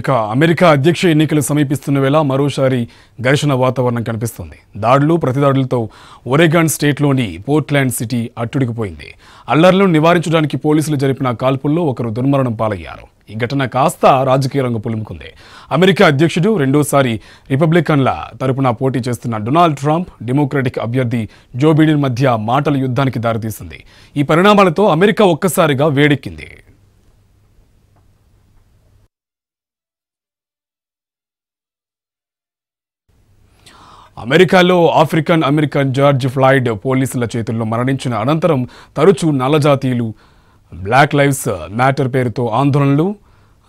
ఇక అమెరికా అధ్యక్ష ఎన్నికలు సమీపిస్తున్న వేళ మరోసారి ఘర్షణ వాతావరణం కనిపిస్తుంది దాడులు ప్రతిదాడులతో ఒరేగాన్ స్టేట్లోని పోర్ట్లాండ్ సిటీ అట్టుడికిపోయింది అల్లర్లను నివారించడానికి పోలీసులు జరిపిన కాల్పుల్లో ఒకరు దుర్మరణం పాలయ్యారు ఈ ఘటన కాస్త రాజకీయ రంగు పులుముకుంది అమెరికా అధ్యక్షుడు రెండోసారి రిపబ్లికన్ల తరపున పోటీ చేస్తున్న డొనాల్డ్ ట్రంప్ డెమోక్రటిక్ అభ్యర్థి జో మధ్య మాటల యుద్ధానికి దారితీసింది ఈ పరిణామాలతో అమెరికా ఒక్కసారిగా వేడెక్కింది అమెరికాలో ఆఫ్రికన్ అమెరికన్ జార్జ్ ఫ్లాయిడ్ పోలీసుల చేతుల్లో మరణించిన అనంతరం తరచూ నల్లజాతీయులు బ్లాక్ లైవ్స్ మ్యాటర్ పేరుతో ఆందోళనలు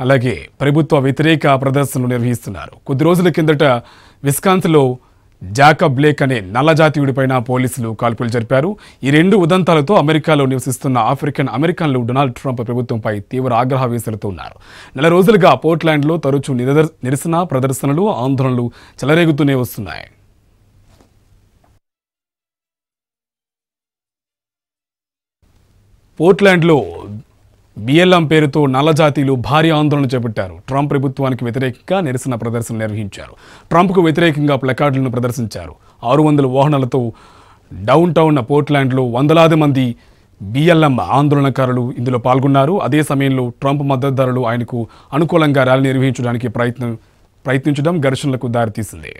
అలాగే ప్రభుత్వ వ్యతిరేక ప్రదర్శనలు నిర్వహిస్తున్నారు కొద్ది రోజుల కిందట విస్కాన్స్లో జాకబ్ బ్లేక్ అనే నల్లజాతీయుడిపైన పోలీసులు కాల్పులు జరిపారు ఈ రెండు ఉదంతాలతో అమెరికాలో నివసిస్తున్న ఆఫ్రికన్ అమెరికన్లు డొనాల్డ్ ట్రంప్ ప్రభుత్వంపై తీవ్ర ఆగ్రహవేశులతో ఉన్నారు నెల రోజులుగా పోర్ట్లాండ్లో తరచూ నిరసన ప్రదర్శనలు ఆందోళనలు చెలరేగుతూనే వస్తున్నాయి పోర్ట్లాండ్లో బిఎల్ఎం పేరుతో నల్లజాతీయులు భారీ ఆందోళన చేపట్టారు ట్రంప్ ప్రభుత్వానికి వ్యతిరేకంగా నిరసన ప్రదర్శన నిర్వహించారు ట్రంప్కు వ్యతిరేకంగా ప్లకార్డులను ప్రదర్శించారు ఆరు వందల వాహనాలతో డౌన్ టౌన్ పోర్ట్లాండ్లో వందలాది మంది బిఎల్ఎం ఆందోళనకారులు ఇందులో పాల్గొన్నారు అదే సమయంలో ట్రంప్ మద్దతుదారులు ఆయనకు అనుకూలంగా ర్యాలీ నిర్వహించడానికి ప్రయత్నం ప్రయత్నించడం ఘర్షణలకు దారితీసింది